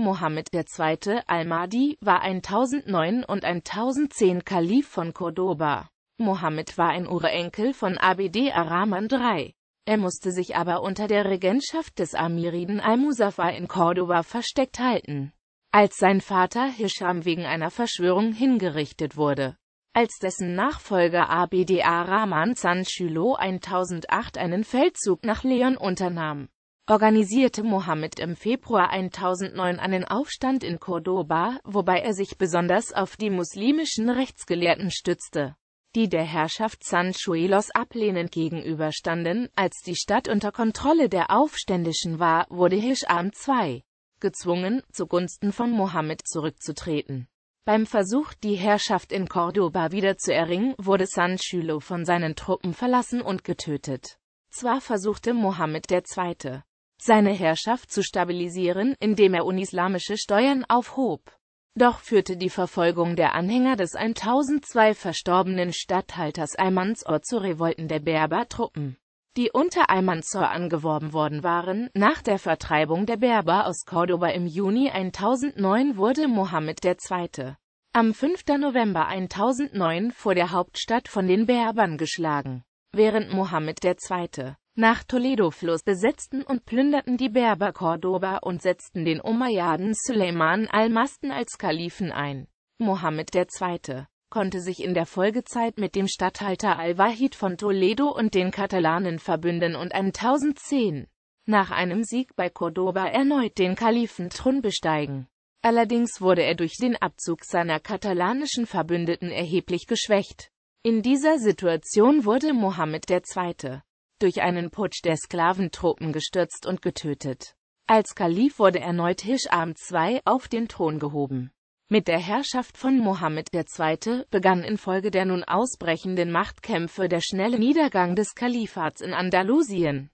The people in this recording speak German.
Mohammed II. al-Mahdi war 1009 und 1010 Kalif von Cordoba. Mohammed war ein Urenkel von Abd Arrahman III. Er musste sich aber unter der Regentschaft des Amiriden al-Muzaffar in Cordoba versteckt halten, als sein Vater Hisham wegen einer Verschwörung hingerichtet wurde. Als dessen Nachfolger Abd ar-Rahman 1008 einen Feldzug nach Leon unternahm, organisierte Mohammed im Februar 1009 einen Aufstand in Cordoba, wobei er sich besonders auf die muslimischen Rechtsgelehrten stützte, die der Herrschaft Sanchuelos ablehnend gegenüberstanden. Als die Stadt unter Kontrolle der Aufständischen war, wurde Hisham II gezwungen, zugunsten von Mohammed zurückzutreten. Beim Versuch, die Herrschaft in Cordoba wieder zu erringen, wurde Sanchuelo von seinen Truppen verlassen und getötet. Zwar versuchte Mohammed II seine Herrschaft zu stabilisieren, indem er unislamische Steuern aufhob. Doch führte die Verfolgung der Anhänger des 1002 verstorbenen Statthalters Aymanzor zu Revolten der Berber-Truppen, die unter Aymanzor angeworben worden waren. Nach der Vertreibung der Berber aus Cordoba im Juni 1009 wurde Mohammed II. am 5. November 1009 vor der Hauptstadt von den Berbern geschlagen, während Mohammed II nach Toledo fluss besetzten und plünderten die Berber Cordoba und setzten den Umayyaden Suleiman al-Masten als Kalifen ein. Mohammed II. konnte sich in der Folgezeit mit dem Statthalter al-Wahid von Toledo und den Katalanen verbünden und 1010 nach einem Sieg bei Cordoba erneut den Kalifen Kalifenthron besteigen. Allerdings wurde er durch den Abzug seiner katalanischen Verbündeten erheblich geschwächt. In dieser Situation wurde Mohammed II durch einen Putsch der Sklaventruppen gestürzt und getötet. Als Kalif wurde erneut Hisham II auf den Thron gehoben. Mit der Herrschaft von Mohammed II. begann infolge der nun ausbrechenden Machtkämpfe der schnelle Niedergang des Kalifats in Andalusien.